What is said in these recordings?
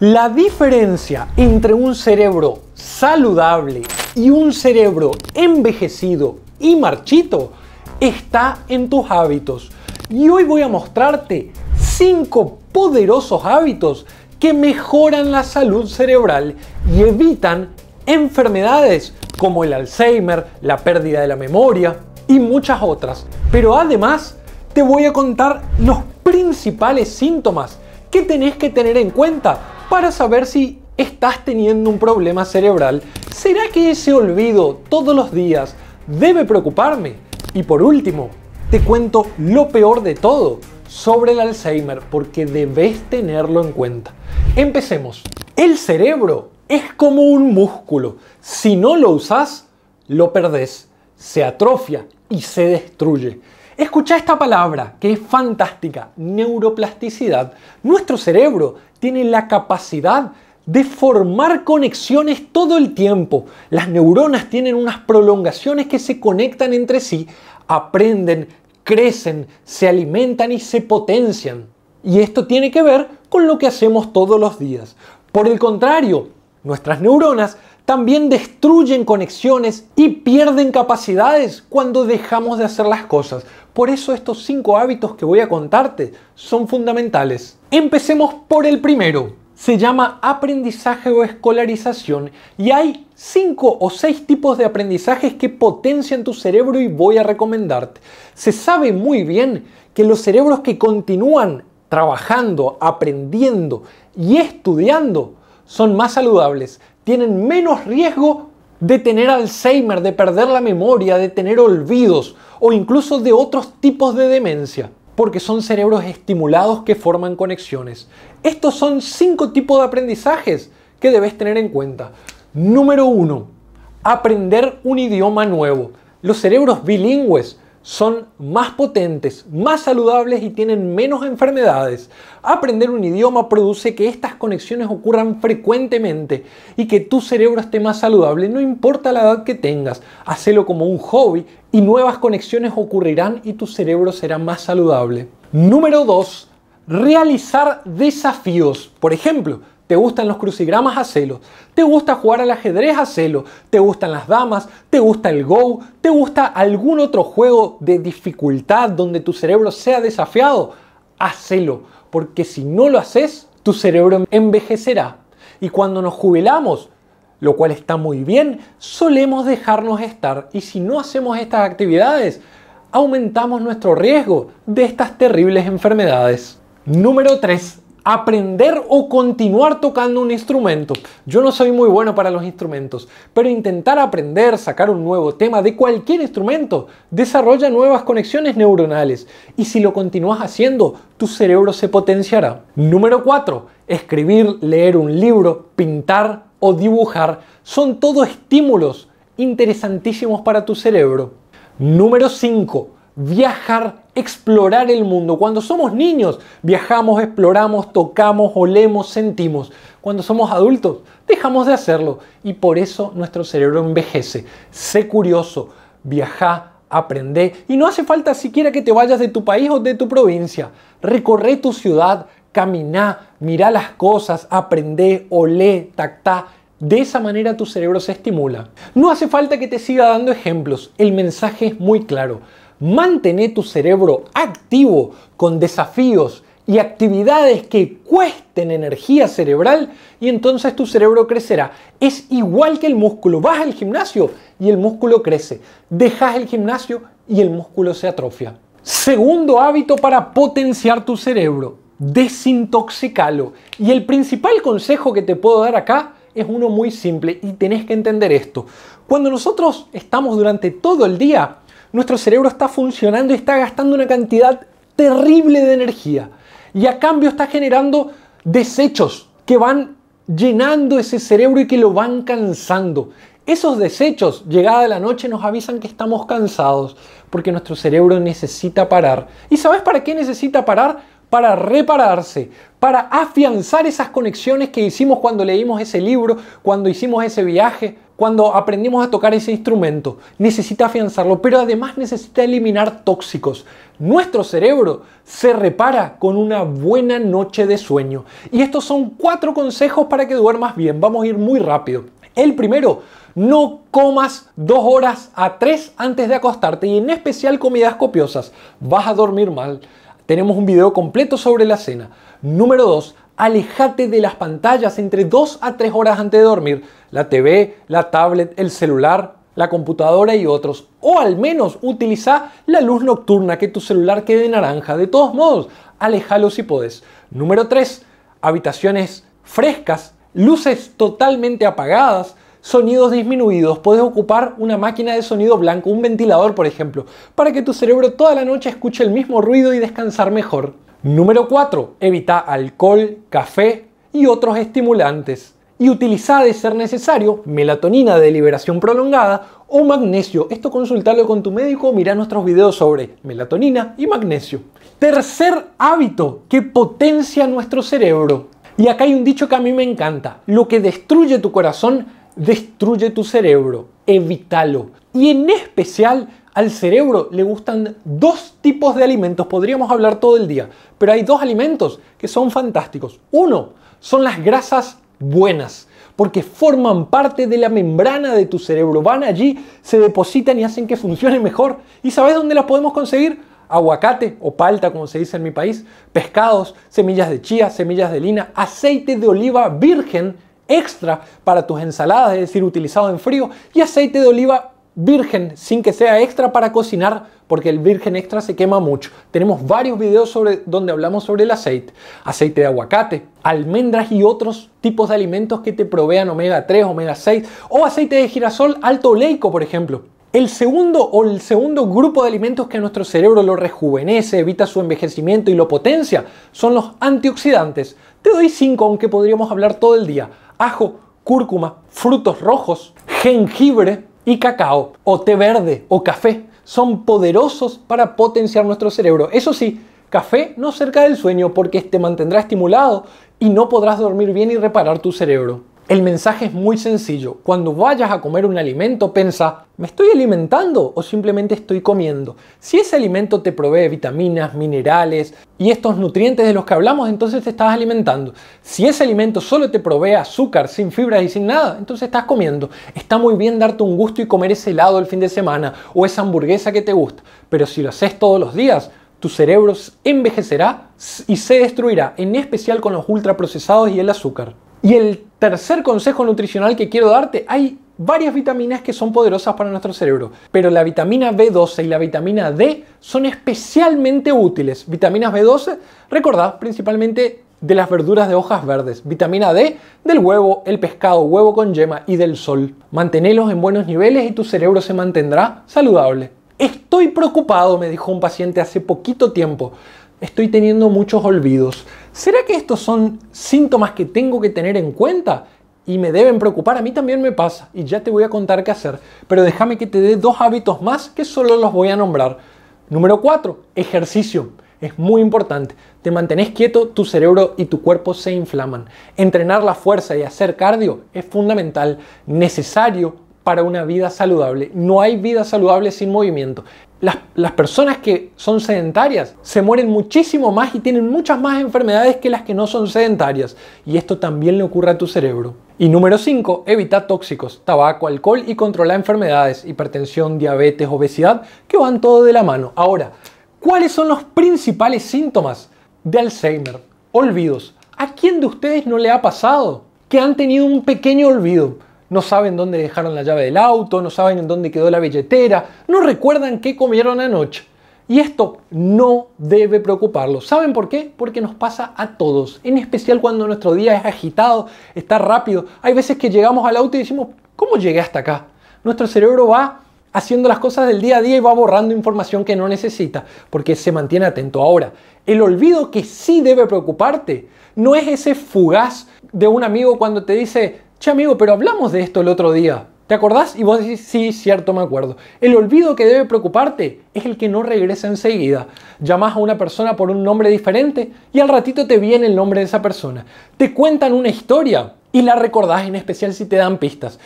La diferencia entre un cerebro saludable y un cerebro envejecido y marchito está en tus hábitos. Y hoy voy a mostrarte cinco poderosos hábitos que mejoran la salud cerebral y evitan enfermedades como el Alzheimer, la pérdida de la memoria y muchas otras. Pero además te voy a contar los principales síntomas que tenés que tener en cuenta para saber si estás teniendo un problema cerebral. ¿Será que ese olvido todos los días debe preocuparme? Y por último, te cuento lo peor de todo sobre el Alzheimer porque debes tenerlo en cuenta. Empecemos. El cerebro es como un músculo. Si no lo usas, lo perdés, se atrofia y se destruye. Escucha esta palabra que es fantástica, neuroplasticidad. Nuestro cerebro tiene la capacidad de formar conexiones todo el tiempo. Las neuronas tienen unas prolongaciones que se conectan entre sí, aprenden, crecen, se alimentan y se potencian. Y esto tiene que ver con lo que hacemos todos los días. Por el contrario, nuestras neuronas también destruyen conexiones y pierden capacidades cuando dejamos de hacer las cosas. Por eso estos cinco hábitos que voy a contarte son fundamentales. Empecemos por el primero. Se llama aprendizaje o escolarización y hay cinco o seis tipos de aprendizajes que potencian tu cerebro y voy a recomendarte. Se sabe muy bien que los cerebros que continúan trabajando, aprendiendo y estudiando son más saludables, tienen menos riesgo de tener Alzheimer, de perder la memoria, de tener olvidos o incluso de otros tipos de demencia, porque son cerebros estimulados que forman conexiones. Estos son cinco tipos de aprendizajes que debes tener en cuenta. Número uno, aprender un idioma nuevo. Los cerebros bilingües son más potentes, más saludables y tienen menos enfermedades. Aprender un idioma produce que estas conexiones ocurran frecuentemente y que tu cerebro esté más saludable, no importa la edad que tengas. Hacelo como un hobby y nuevas conexiones ocurrirán y tu cerebro será más saludable. Número 2. Realizar desafíos. Por ejemplo, ¿Te gustan los crucigramas? Hacelo. ¿Te gusta jugar al ajedrez? Hacelo. ¿Te gustan las damas? ¿Te gusta el Go? ¿Te gusta algún otro juego de dificultad donde tu cerebro sea desafiado? Hacelo, porque si no lo haces, tu cerebro envejecerá. Y cuando nos jubilamos, lo cual está muy bien, solemos dejarnos estar. Y si no hacemos estas actividades, aumentamos nuestro riesgo de estas terribles enfermedades. Número 3 aprender o continuar tocando un instrumento. Yo no soy muy bueno para los instrumentos, pero intentar aprender, sacar un nuevo tema de cualquier instrumento, desarrolla nuevas conexiones neuronales y si lo continúas haciendo, tu cerebro se potenciará. Número 4. Escribir, leer un libro, pintar o dibujar son todos estímulos interesantísimos para tu cerebro. Número 5. Viajar explorar el mundo. Cuando somos niños, viajamos, exploramos, tocamos, olemos, sentimos. Cuando somos adultos, dejamos de hacerlo y por eso nuestro cerebro envejece. Sé curioso, viaja, aprende y no hace falta siquiera que te vayas de tu país o de tu provincia. Recorre tu ciudad, camina, mira las cosas, aprende, olé, tacta. De esa manera tu cerebro se estimula. No hace falta que te siga dando ejemplos, el mensaje es muy claro. Mantén tu cerebro activo con desafíos y actividades que cuesten energía cerebral y entonces tu cerebro crecerá. Es igual que el músculo. Vas al gimnasio y el músculo crece. Dejas el gimnasio y el músculo se atrofia. Segundo hábito para potenciar tu cerebro, desintoxicalo. Y el principal consejo que te puedo dar acá es uno muy simple y tenés que entender esto. Cuando nosotros estamos durante todo el día nuestro cerebro está funcionando y está gastando una cantidad terrible de energía. Y a cambio está generando desechos que van llenando ese cerebro y que lo van cansando. Esos desechos, llegada la noche, nos avisan que estamos cansados porque nuestro cerebro necesita parar. ¿Y sabes para qué necesita parar? Para repararse, para afianzar esas conexiones que hicimos cuando leímos ese libro, cuando hicimos ese viaje, cuando aprendimos a tocar ese instrumento, necesita afianzarlo, pero además necesita eliminar tóxicos. Nuestro cerebro se repara con una buena noche de sueño. Y estos son cuatro consejos para que duermas bien. Vamos a ir muy rápido. El primero, no comas dos horas a tres antes de acostarte y en especial comidas copiosas. Vas a dormir mal. Tenemos un video completo sobre la cena. Número dos, Alejate de las pantallas entre dos a tres horas antes de dormir la TV, la tablet, el celular, la computadora y otros. O al menos utiliza la luz nocturna que tu celular quede naranja. De todos modos, alejalo si podés. Número 3. Habitaciones frescas, luces totalmente apagadas, sonidos disminuidos. Puedes ocupar una máquina de sonido blanco, un ventilador por ejemplo, para que tu cerebro toda la noche escuche el mismo ruido y descansar mejor. Número 4. Evita alcohol, café y otros estimulantes y utilizar de ser necesario melatonina de liberación prolongada o magnesio. Esto consultarlo con tu médico o mira nuestros videos sobre melatonina y magnesio. Tercer hábito que potencia nuestro cerebro. Y acá hay un dicho que a mí me encanta. Lo que destruye tu corazón, destruye tu cerebro. Evítalo. Y en especial al cerebro le gustan dos tipos de alimentos, podríamos hablar todo el día, pero hay dos alimentos que son fantásticos. Uno, son las grasas buenas, porque forman parte de la membrana de tu cerebro, van allí, se depositan y hacen que funcione mejor. ¿Y sabes dónde las podemos conseguir? Aguacate o palta, como se dice en mi país, pescados, semillas de chía, semillas de lina, aceite de oliva virgen extra para tus ensaladas, es decir, utilizado en frío, y aceite de oliva virgen sin que sea extra para cocinar porque el virgen extra se quema mucho. Tenemos varios videos sobre, donde hablamos sobre el aceite, aceite de aguacate, almendras y otros tipos de alimentos que te provean omega 3, omega 6 o aceite de girasol alto oleico, por ejemplo. El segundo o el segundo grupo de alimentos que a nuestro cerebro lo rejuvenece, evita su envejecimiento y lo potencia son los antioxidantes. Te doy 5 aunque podríamos hablar todo el día. Ajo, cúrcuma, frutos rojos, jengibre, y cacao o té verde o café son poderosos para potenciar nuestro cerebro. Eso sí, café no cerca del sueño porque te mantendrá estimulado y no podrás dormir bien y reparar tu cerebro. El mensaje es muy sencillo. Cuando vayas a comer un alimento, piensa, ¿me estoy alimentando o simplemente estoy comiendo? Si ese alimento te provee vitaminas, minerales y estos nutrientes de los que hablamos, entonces te estás alimentando. Si ese alimento solo te provee azúcar, sin fibras y sin nada, entonces estás comiendo. Está muy bien darte un gusto y comer ese helado el fin de semana o esa hamburguesa que te gusta, pero si lo haces todos los días, tu cerebro envejecerá y se destruirá, en especial con los ultraprocesados y el azúcar. Y el tercer consejo nutricional que quiero darte, hay varias vitaminas que son poderosas para nuestro cerebro, pero la vitamina B12 y la vitamina D son especialmente útiles. Vitaminas B12, recordad, principalmente de las verduras de hojas verdes, vitamina D del huevo, el pescado, huevo con yema y del sol. Manténelos en buenos niveles y tu cerebro se mantendrá saludable. Estoy preocupado, me dijo un paciente hace poquito tiempo estoy teniendo muchos olvidos. ¿Será que estos son síntomas que tengo que tener en cuenta? Y me deben preocupar, a mí también me pasa, y ya te voy a contar qué hacer, pero déjame que te dé dos hábitos más que solo los voy a nombrar. Número 4, ejercicio. Es muy importante. Te mantenés quieto, tu cerebro y tu cuerpo se inflaman. Entrenar la fuerza y hacer cardio es fundamental, necesario, para una vida saludable. No hay vida saludable sin movimiento. Las, personas que son sedentarias se mueren muchísimo más y tienen muchas más enfermedades que las que no son sedentarias. Y esto también le ocurre a tu cerebro. Y número 5, evita tóxicos, tabaco, alcohol y controla enfermedades, hipertensión, diabetes, obesidad, que van todo de la mano. Ahora, ¿cuáles son los principales síntomas de Alzheimer? Olvidos. ¿A quién de ustedes no le ha pasado que han tenido un pequeño olvido? no saben dónde dejaron la llave del auto, no saben en dónde quedó la billetera, no recuerdan qué comieron anoche. Y esto no debe preocuparlos. ¿Saben por qué? Porque nos pasa a todos, en especial cuando nuestro día es agitado, está rápido. Hay veces que llegamos al auto y decimos, ¿cómo llegué hasta acá? Nuestro cerebro va haciendo las cosas del día a día y va borrando información que no necesita, porque se mantiene atento. Ahora, el olvido que sí debe preocuparte no es ese fugaz de un amigo cuando te dice, che amigo, pero hablamos de esto el otro día. ¿Te acordás? Y vos decís, sí, cierto, me acuerdo. El olvido que debe preocuparte es el que no regresa enseguida. Llamas a una persona por un nombre diferente y al ratito te viene el nombre de esa persona. Te cuentan una historia y la recordás, en especial si te dan pistas.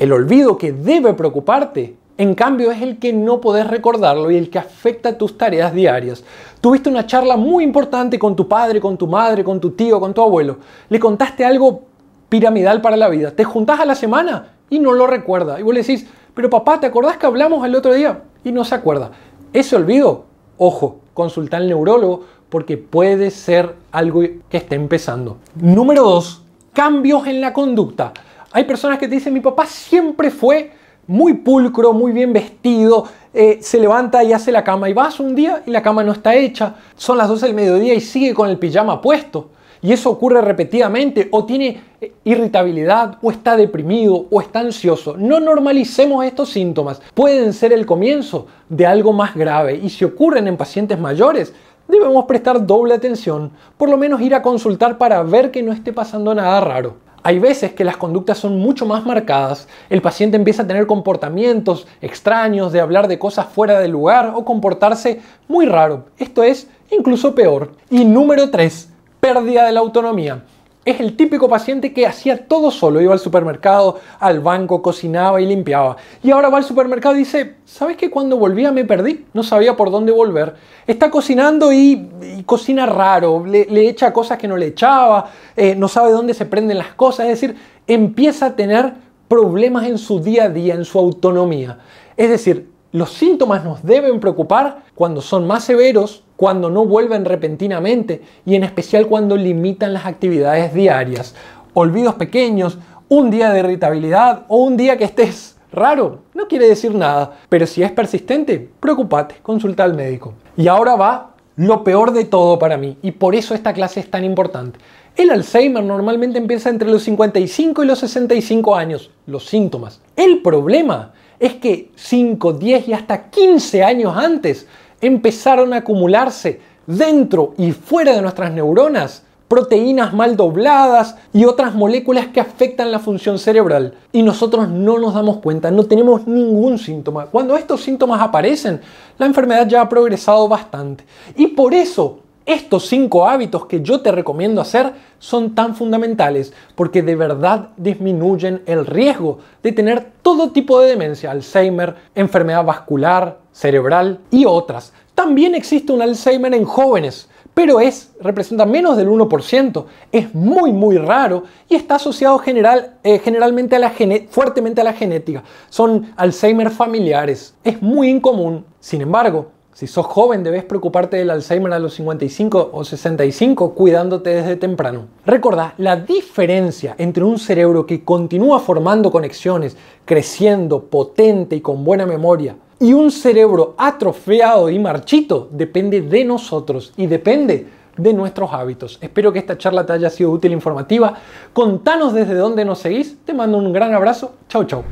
El olvido que debe preocuparte, en cambio, es el que no podés recordarlo y el que afecta tus tareas diarias. Tuviste una charla muy importante con tu padre, con tu madre, con tu tío, con tu abuelo. Le contaste algo piramidal para la vida. Te juntás a la semana y no lo recuerda. Y vos le decís, pero papá, ¿te acordás que hablamos el otro día? Y no se acuerda. Ese olvido, ojo, consulta al neurólogo porque puede ser algo que esté empezando. Número dos, Cambios en la conducta. Hay personas que te dicen, mi papá siempre fue muy pulcro, muy bien vestido, eh, se levanta y hace la cama y vas un día y la cama no está hecha, son las 12 del mediodía y sigue con el pijama puesto y eso ocurre repetidamente o tiene eh, irritabilidad o está deprimido o está ansioso. No normalicemos estos síntomas. Pueden ser el comienzo de algo más grave y si ocurren en pacientes mayores, debemos prestar doble atención, por lo menos ir a consultar para ver que no esté pasando nada raro. Hay veces que las conductas son mucho más marcadas, el paciente empieza a tener comportamientos extraños, de hablar de cosas fuera de lugar o comportarse muy raro. Esto es incluso peor. Y número 3, pérdida de la autonomía. Es el típico paciente que hacía todo solo, iba al supermercado, al banco, cocinaba y limpiaba. Y ahora va al supermercado y dice, ¿sabes que cuando volvía me perdí? No sabía por dónde volver. Está cocinando y, cocina raro, le, echa cosas que no le echaba, eh, no sabe dónde se prenden las cosas, es decir, empieza a tener problemas en su día a día, en su autonomía. Es decir, los síntomas nos deben preocupar cuando son más severos, cuando no vuelven repentinamente y en especial cuando limitan las actividades diarias. Olvidos pequeños, un día de irritabilidad o un día que estés raro, no quiere decir nada, pero si es persistente, preocupate, consulta al médico. Y ahora va lo peor de todo para mí y por eso esta clase es tan importante. El Alzheimer normalmente empieza entre los 55 y los 65 años, los síntomas. El problema es que 5, 10 y hasta 15 años antes empezaron a acumularse dentro y fuera de nuestras neuronas proteínas mal dobladas y otras moléculas que afectan la función cerebral. Y nosotros no nos damos cuenta, no tenemos ningún síntoma. Cuando estos síntomas aparecen, la enfermedad ya ha progresado bastante. Y por eso estos cinco hábitos que yo te recomiendo hacer son tan fundamentales porque de verdad disminuyen el riesgo de tener todo tipo de demencia, Alzheimer, enfermedad vascular, cerebral y otras. También existe un Alzheimer en jóvenes, pero es, representa menos del 1%, es muy muy raro y está asociado general, eh, generalmente a la fuertemente a la genética. Son Alzheimer familiares, es muy incomún. Sin embargo, si sos joven, debes preocuparte del Alzheimer a los 55 o 65 cuidándote desde temprano. Recordá la diferencia entre un cerebro que continúa formando conexiones, creciendo, potente y con buena memoria, y un cerebro atrofiado y marchito depende de nosotros y depende de nuestros hábitos. Espero que esta charla te haya sido útil e informativa. Contanos desde dónde nos seguís. Te mando un gran abrazo. Chau, chau.